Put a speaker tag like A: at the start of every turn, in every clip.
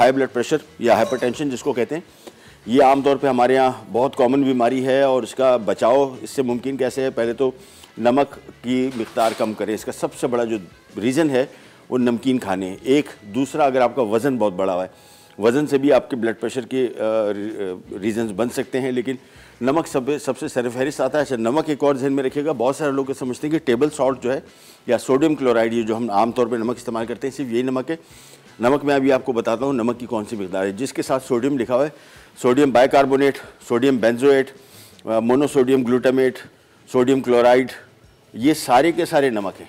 A: high blood pressure या hypertension जिसको कहते हैं ये आमतौर पे हमारे यहाँ बहुत कॉमन बीमारी है और इसका बचाव इससे मुमकिन कैसे है पहले तो नमक की मकदार कम करें इसका सबसे बड़ा जो रीज़न है वो नमकीन खाने एक दूसरा अगर आपका वज़न बहुत बड़ा हुआ है वज़न से भी आपके ब्लड प्रेशर के रीज़न बन सकते हैं लेकिन नमक सब सबसे सरफहरिस्त आता है अच्छा नमक एक और जहन में रखिएगा बहुत सारे लोग समझते हैं कि टेबल सॉल्ट जो है या सोडियम क्लोराइड ये जो हम आमतौर पर नमक इस्तेमाल करते हैं सिर्फ यही नमक है नमक मैं अभी आपको बताता हूँ नमक की कौन सी मकदार है जिसके साथ सोडियम लिखा हुआ है sodium bicarbonate sodium benzoate monosodium glutamate sodium chloride ये सारे के सारे नमक हैं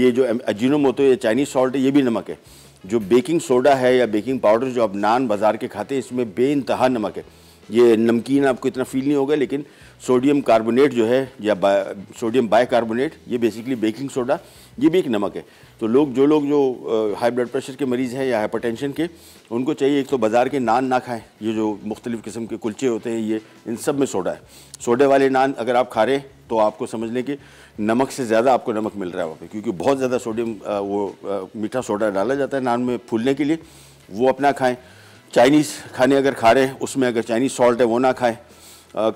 A: ये जो अजीनोमोटो या चाइनीज़ सॉल्ट है ये भी नमक है जो बेकिंग सोडा है या बेकिंग पाउडर जो आप नान बाज़ार के खाते हैं इसमें बेानतहा नमक है ये नमकीन आपको इतना फील नहीं होगा लेकिन सोडियम कार्बोनेट जो है या बा, सोडियम बाई कार्बोनेट ये बेसिकली बेकिंग सोडा ये भी एक नमक है तो लोग जो लोग जो हाई ब्लड प्रेशर के मरीज़ हैं या हाइपरटेंशन के उनको चाहिए एक तो बाज़ार के नान ना खाएं ये जो मुख्तलिफ़ किस्म के कुलचे होते हैं ये इन सब में सोडा है सोडे वाले नान अगर आप खा रहे हैं तो आपको समझ लें कि नमक से ज़्यादा आपको नमक मिल रहा है वहाँ पर क्योंकि बहुत ज़्यादा सोडियम वो मीठा सोडा डाला जाता है नान में फूलने के लिए वो अपना खाएँ चाइनीज़ खाने अगर खा रहे हैं उसमें अगर चाइनीज़ सॉल्ट है वो ना खाएँ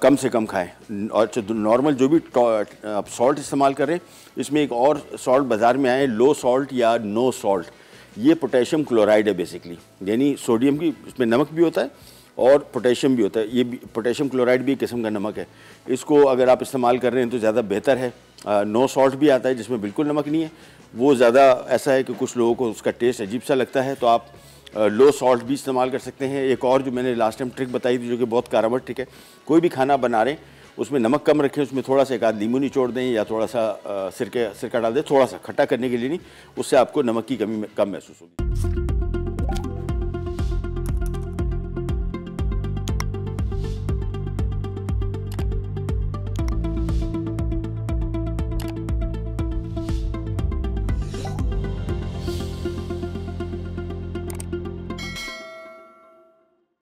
A: कम से कम खाएं और नॉर्मल जो भी आप सॉल्ट इस्तेमाल करें इसमें एक और सॉल्ट बाज़ार में आए लो सॉल्ट या नो सॉल्ट ये पोटेशियम क्लोराइड है बेसिकली यानी सोडियम की इसमें नमक भी होता है और पोटेशियम भी होता है ये पोटेशियम क्लोराइड भी एक किस्म का नमक है इसको अगर आप इस्तेमाल कर रहे हैं तो ज़्यादा बेहतर है आ, नो सॉल्ट भी आता है जिसमें बिल्कुल नमक नहीं है वो ज़्यादा ऐसा है कि कुछ लोगों को उसका टेस्ट अजीब सा लगता है तो आप लो सॉल्ट भी इस्तेमाल कर सकते हैं एक और जो मैंने लास्ट टाइम ट्रिक बताई थी जो कि बहुत कारावर ट्रिक है कोई भी खाना बना रहे हैं उसमें नमक कम रखें उसमें थोड़ा सा एक आध नींबू निचोड़ दें या थोड़ा सा सिरके सिरका डाल दें थोड़ा सा खट्टा करने के लिए नहीं उससे आपको नमक की कमी कम महसूस होगी